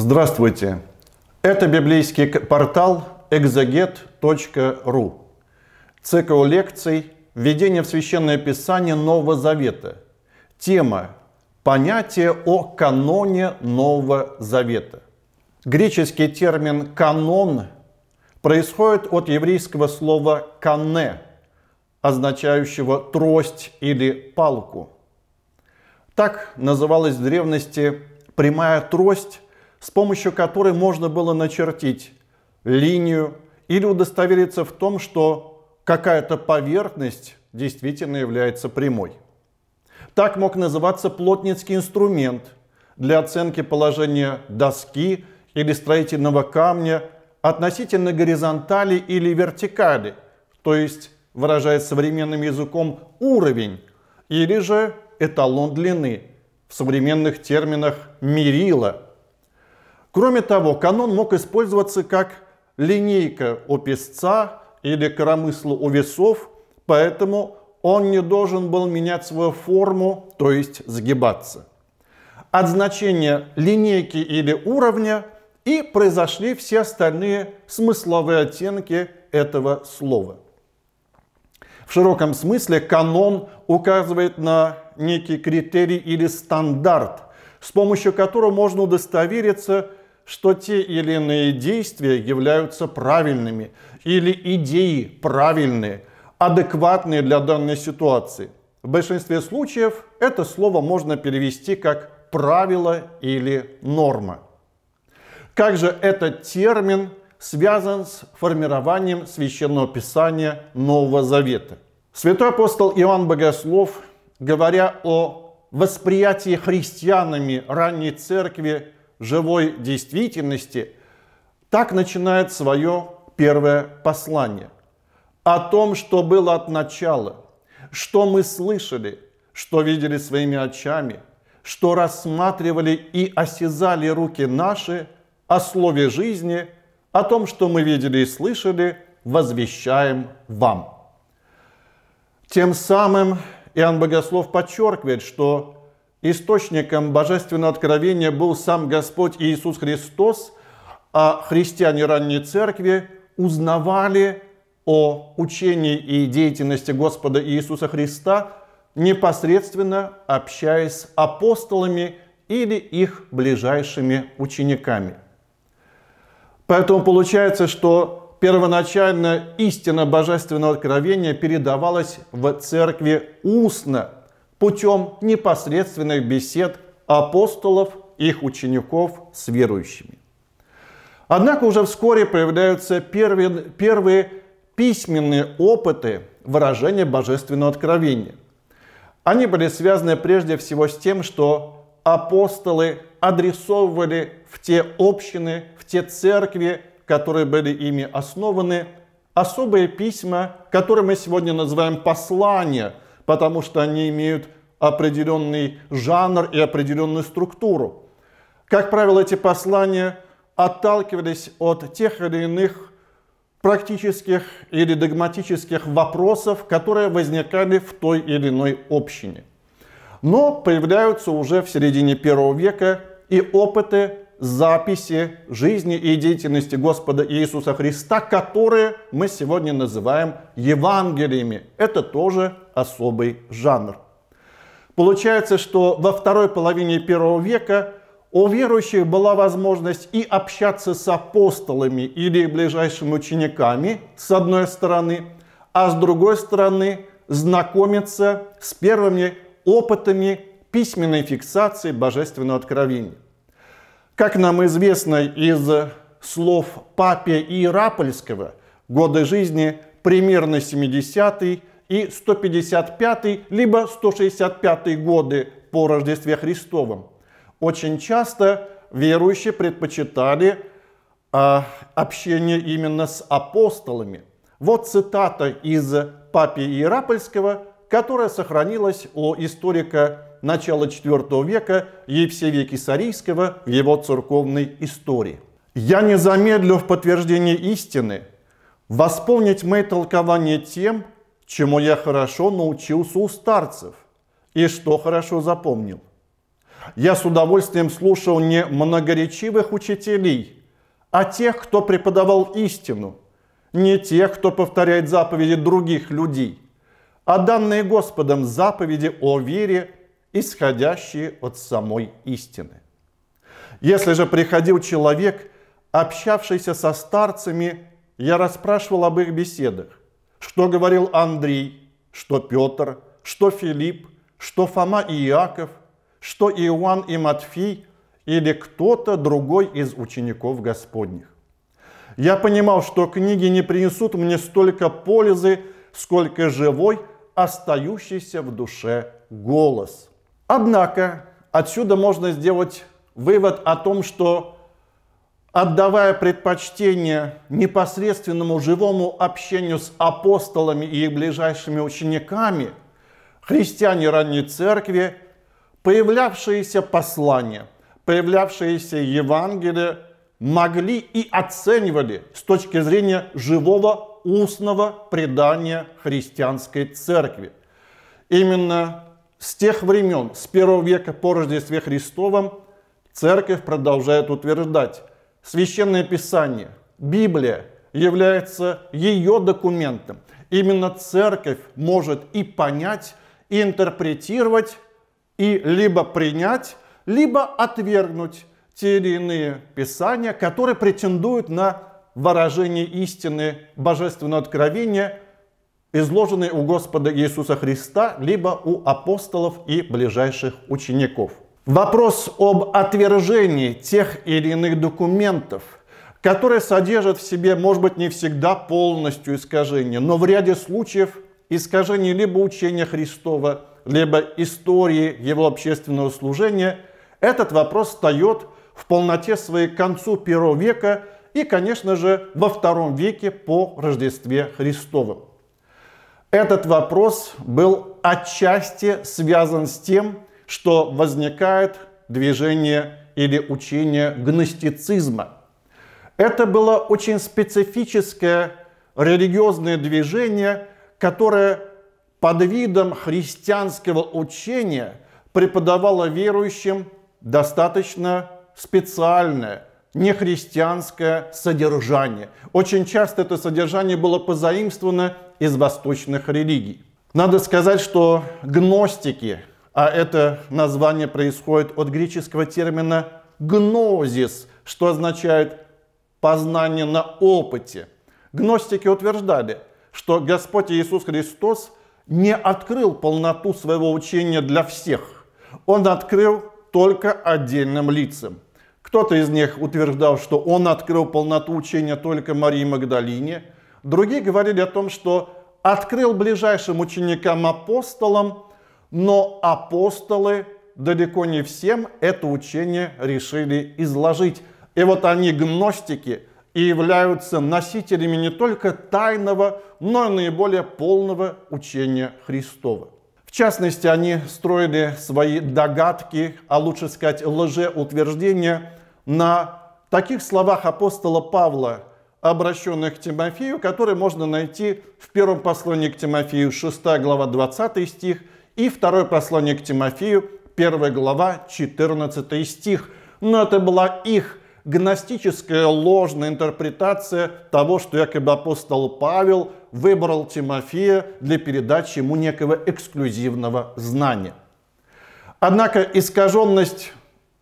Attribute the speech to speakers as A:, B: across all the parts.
A: Здравствуйте! Это библейский портал exeget.ru. Цикл лекций «Введение в Священное Писание Нового Завета». Тема «Понятие о каноне Нового Завета». Греческий термин «канон» происходит от еврейского слова «кане», означающего «трость» или «палку». Так называлась в древности прямая трость, с помощью которой можно было начертить линию или удостовериться в том, что какая-то поверхность действительно является прямой. Так мог называться плотницкий инструмент для оценки положения доски или строительного камня относительно горизонтали или вертикали, то есть, выражаясь современным языком, уровень или же эталон длины, в современных терминах мерила – Кроме того, канон мог использоваться как линейка у песца или коромысла у весов, поэтому он не должен был менять свою форму, то есть сгибаться. От значения линейки или уровня и произошли все остальные смысловые оттенки этого слова. В широком смысле канон указывает на некий критерий или стандарт, с помощью которого можно удостовериться, что те или иные действия являются правильными или идеи правильные, адекватные для данной ситуации. В большинстве случаев это слово можно перевести как правило или норма. Как же этот термин связан с формированием священного писания Нового Завета? Святой апостол Иоанн Богослов, говоря о восприятии христианами ранней церкви живой действительности, так начинает свое первое послание. О том, что было от начала, что мы слышали, что видели своими очами, что рассматривали и осязали руки наши, о слове жизни, о том, что мы видели и слышали, возвещаем вам. Тем самым Иоанн Богослов подчеркивает, что источником божественного откровения был сам Господь Иисус Христос, а христиане ранней церкви узнавали о учении и деятельности Господа Иисуса Христа, непосредственно общаясь с апостолами или их ближайшими учениками. Поэтому получается, что первоначально истина божественного откровения передавалась в церкви устно – путем непосредственных бесед апостолов, их учеников с верующими. Однако уже вскоре появляются первые, первые письменные опыты выражения божественного откровения. Они были связаны прежде всего с тем, что апостолы адресовывали в те общины, в те церкви, которые были ими основаны, особые письма, которые мы сегодня называем послания – потому что они имеют определенный жанр и определенную структуру. Как правило, эти послания отталкивались от тех или иных практических или догматических вопросов, которые возникали в той или иной общине. Но появляются уже в середине первого века и опыты записи жизни и деятельности Господа Иисуса Христа, которые мы сегодня называем Евангелиями. Это тоже особый жанр. Получается, что во второй половине первого века у верующих была возможность и общаться с апостолами или ближайшими учениками, с одной стороны, а с другой стороны знакомиться с первыми опытами письменной фиксации божественного откровения. Как нам известно из слов Папе Иерапольского, Рапольского, годы жизни примерно 70-й и 155-й, либо 165-й годы по Рождестве Христовом. Очень часто верующие предпочитали э, общение именно с апостолами. Вот цитата из Папе Иерапольского, которая сохранилась у историка начала IV века Евсевия Сарийского в его церковной истории. Я не замедлю в подтверждении истины восполнить мои толкования тем, чему я хорошо научился у старцев и что хорошо запомнил. Я с удовольствием слушал не многоречивых учителей, а тех, кто преподавал истину, не тех, кто повторяет заповеди других людей, а данные Господом заповеди о вере исходящие от самой истины. Если же приходил человек, общавшийся со старцами, я расспрашивал об их беседах, что говорил Андрей, что Петр, что Филипп, что Фома и Иаков, что Иоанн и Матфей или кто-то другой из учеников Господних. Я понимал, что книги не принесут мне столько пользы, сколько живой, остающийся в душе голос – Однако отсюда можно сделать вывод о том, что отдавая предпочтение непосредственному живому общению с апостолами и их ближайшими учениками, христиане ранней церкви, появлявшиеся послания, появлявшиеся Евангелия могли и оценивали с точки зрения живого устного предания христианской церкви. Именно с тех времен, с первого века по Рождестве Христовом, церковь продолжает утверждать, Священное Писание, Библия является ее документом. Именно церковь может и понять, и интерпретировать, и либо принять, либо отвергнуть те или иные писания, которые претендуют на выражение истины божественного откровения – изложенные у Господа Иисуса Христа, либо у апостолов и ближайших учеников. Вопрос об отвержении тех или иных документов, которые содержат в себе, может быть, не всегда полностью искажение, но в ряде случаев искажение либо учения Христова, либо истории его общественного служения, этот вопрос встает в полноте своей к концу первого века и, конечно же, во втором веке по Рождестве Христовым. Этот вопрос был отчасти связан с тем, что возникает движение или учение гностицизма. Это было очень специфическое религиозное движение, которое под видом христианского учения преподавало верующим достаточно специальное, нехристианское содержание. Очень часто это содержание было позаимствовано из восточных религий. Надо сказать, что гностики, а это название происходит от греческого термина гнозис, что означает познание на опыте. Гностики утверждали, что Господь Иисус Христос не открыл полноту своего учения для всех. Он открыл только отдельным лицам. Кто-то из них утверждал, что он открыл полноту учения только Марии Магдалине – Другие говорили о том, что открыл ближайшим ученикам-апостолам, но апостолы далеко не всем это учение решили изложить. И вот они, гностики, и являются носителями не только тайного, но и наиболее полного учения Христова. В частности, они строили свои догадки, а лучше сказать лжеутверждения, на таких словах апостола Павла, обращенных к Тимофею, которые можно найти в первом послании к Тимофею 6 глава 20 стих и второе послание к Тимофею 1 глава 14 стих. Но это была их гностическая ложная интерпретация того, что якобы апостол Павел выбрал Тимофея для передачи ему некого эксклюзивного знания. Однако искаженность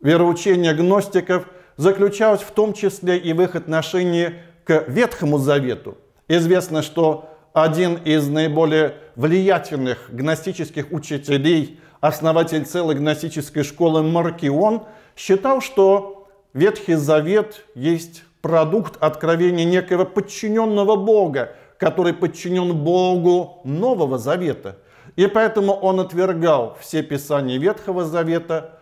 A: вероучения гностиков заключалась в том числе и в их отношении к Ветхому Завету. Известно, что один из наиболее влиятельных гностических учителей, основатель целой гностической школы Маркион, считал, что Ветхий Завет есть продукт откровения некого подчиненного Бога, который подчинен Богу Нового Завета. И поэтому он отвергал все писания Ветхого Завета,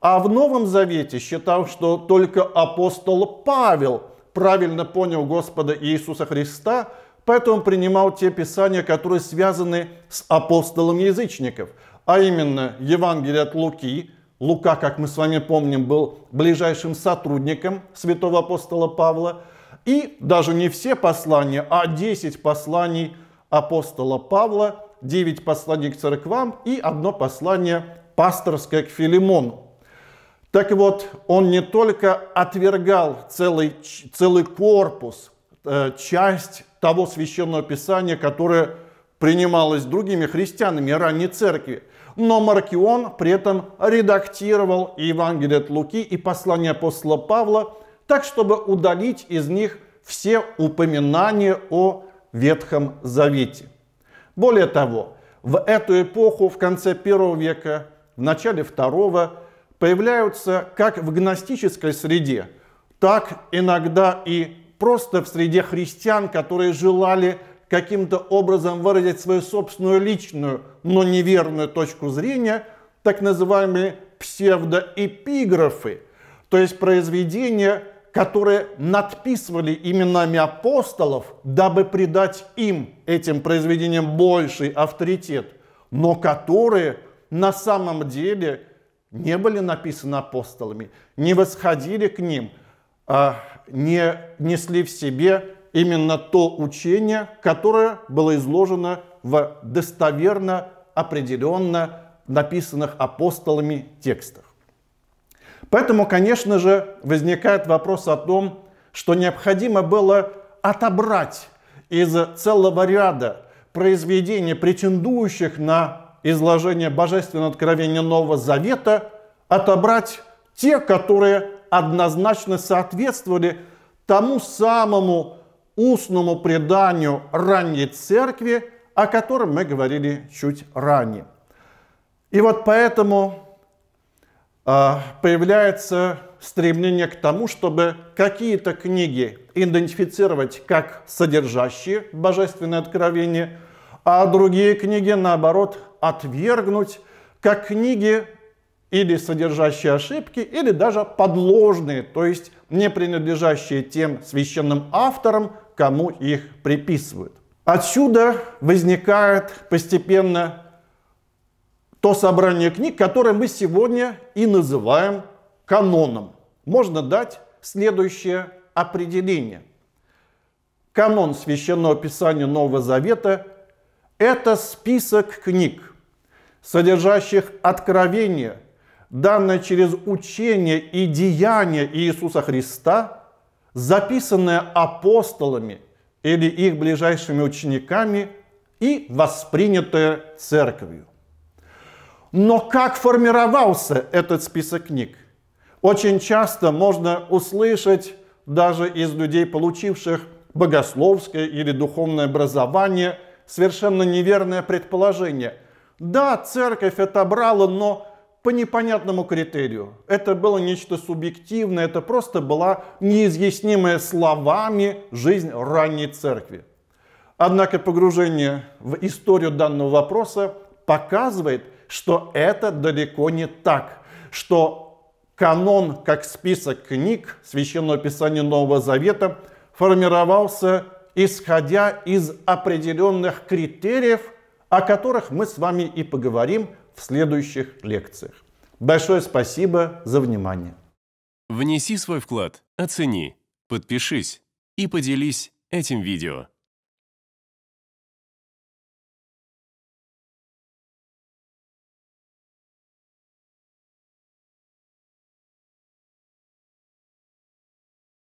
A: а в Новом Завете считал, что только апостол Павел – правильно понял Господа Иисуса Христа, поэтому принимал те писания, которые связаны с апостолом язычников, а именно Евангелие от Луки. Лука, как мы с вами помним, был ближайшим сотрудником святого апостола Павла. И даже не все послания, а 10 посланий апостола Павла, 9 посланий к церквам и одно послание пасторское к Филимону. Так вот, он не только отвергал целый, целый корпус, э, часть того священного писания, которое принималось другими христианами ранней церкви, но Маркион при этом редактировал Евангелие от Луки и послание апостола Павла так, чтобы удалить из них все упоминания о Ветхом Завете. Более того, в эту эпоху, в конце первого века, в начале второго появляются как в гностической среде, так иногда и просто в среде христиан, которые желали каким-то образом выразить свою собственную личную, но неверную точку зрения, так называемые псевдоэпиграфы, то есть произведения, которые надписывали именами апостолов, дабы придать им, этим произведениям, больший авторитет, но которые на самом деле – не были написаны апостолами, не восходили к ним, а не несли в себе именно то учение, которое было изложено в достоверно, определенно написанных апостолами текстах. Поэтому, конечно же, возникает вопрос о том, что необходимо было отобрать из целого ряда произведений, претендующих на изложения божественного откровения Нового Завета отобрать те, которые однозначно соответствовали тому самому устному преданию ранней церкви, о котором мы говорили чуть ранее. И вот поэтому а, появляется стремление к тому, чтобы какие-то книги идентифицировать как содержащие божественное откровение, а другие книги, наоборот, отвергнуть как книги или содержащие ошибки, или даже подложные, то есть не принадлежащие тем священным авторам, кому их приписывают. Отсюда возникает постепенно то собрание книг, которое мы сегодня и называем каноном. Можно дать следующее определение. Канон Священного Писания Нового Завета это список книг, содержащих откровение, данное через учение и деяния Иисуса Христа, записанное апостолами или их ближайшими учениками и воспринятое церковью. Но как формировался этот список книг? Очень часто можно услышать даже из людей, получивших богословское или духовное образование – совершенно неверное предположение. Да, церковь отобрала, но по непонятному критерию. Это было нечто субъективное, это просто была неизъяснимая словами жизнь ранней церкви. Однако погружение в историю данного вопроса показывает, что это далеко не так, что канон как список книг Священного Писания Нового Завета формировался исходя из определенных критериев, о которых мы с вами и поговорим в следующих лекциях. Большое спасибо за внимание. Внеси свой вклад, оцени, подпишись и поделись этим видео.